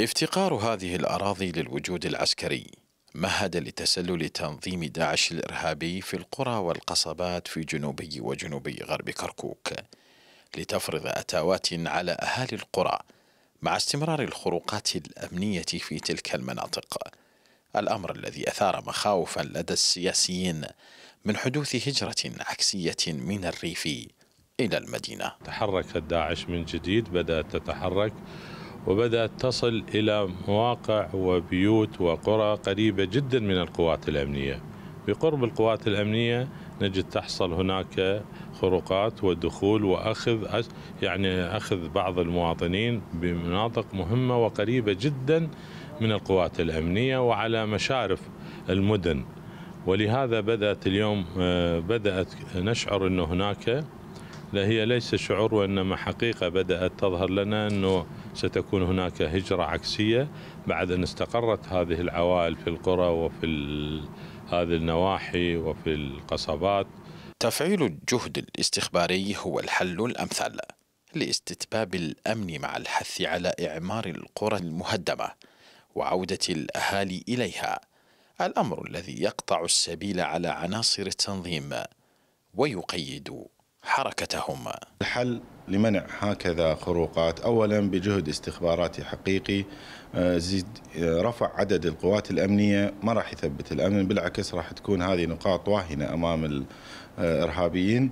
افتقار هذه الأراضي للوجود العسكري مهد لتسلل تنظيم داعش الإرهابي في القرى والقصبات في جنوبي وجنوبي غرب كركوك لتفرض أتاوات على أهالي القرى مع استمرار الخروقات الأمنية في تلك المناطق الأمر الذي أثار مخاوفا لدى السياسيين من حدوث هجرة عكسية من الريف إلى المدينة تحركت داعش من جديد بدأت تتحرك وبدأت تصل إلى مواقع وبيوت وقرى قريبة جدا من القوات الأمنية بقرب القوات الأمنية نجد تحصل هناك خروقات ودخول وأخذ يعني أخذ بعض المواطنين بمناطق مهمة وقريبة جدا من القوات الأمنية وعلى مشارف المدن ولهذا بدأت اليوم آه، بدأت نشعر أن هناك لا هي ليس شعور وإنما حقيقة بدأت تظهر لنا أنه ستكون هناك هجرة عكسية بعد أن استقرت هذه العوائل في القرى وفي هذه النواحي وفي القصبات تفعيل الجهد الاستخباري هو الحل الأمثل لاستتباب الأمن مع الحث على إعمار القرى المهدمة وعودة الأهالي إليها الأمر الذي يقطع السبيل على عناصر التنظيم ويقيد حركتهم الحل لمنع هكذا خروقات اولا بجهد استخباراتي حقيقي آه، زيد آه، رفع عدد القوات الامنيه ما راح يثبت الامن بالعكس راح تكون هذه نقاط واهنه امام الارهابيين آه،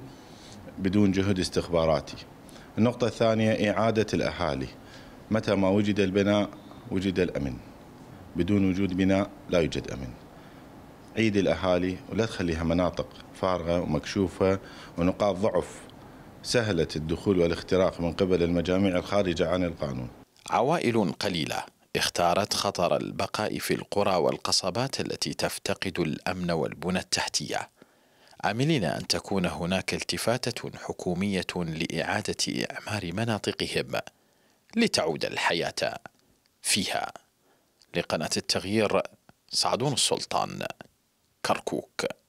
بدون جهد استخباراتي. النقطه الثانيه اعاده الاهالي. متى ما وجد البناء وجد الامن. بدون وجود بناء لا يوجد امن. عيد الاهالي ولا تخليها مناطق فارغه ومكشوفه ونقاط ضعف سهلة الدخول والاختراق من قبل المجاميع الخارجة عن القانون عوائل قليلة اختارت خطر البقاء في القرى والقصبات التي تفتقد الأمن والبنى التحتية عاملين أن تكون هناك التفاتة حكومية لإعادة إعمار مناطقهم لتعود الحياة فيها لقناة التغيير سعدون السلطان كركوك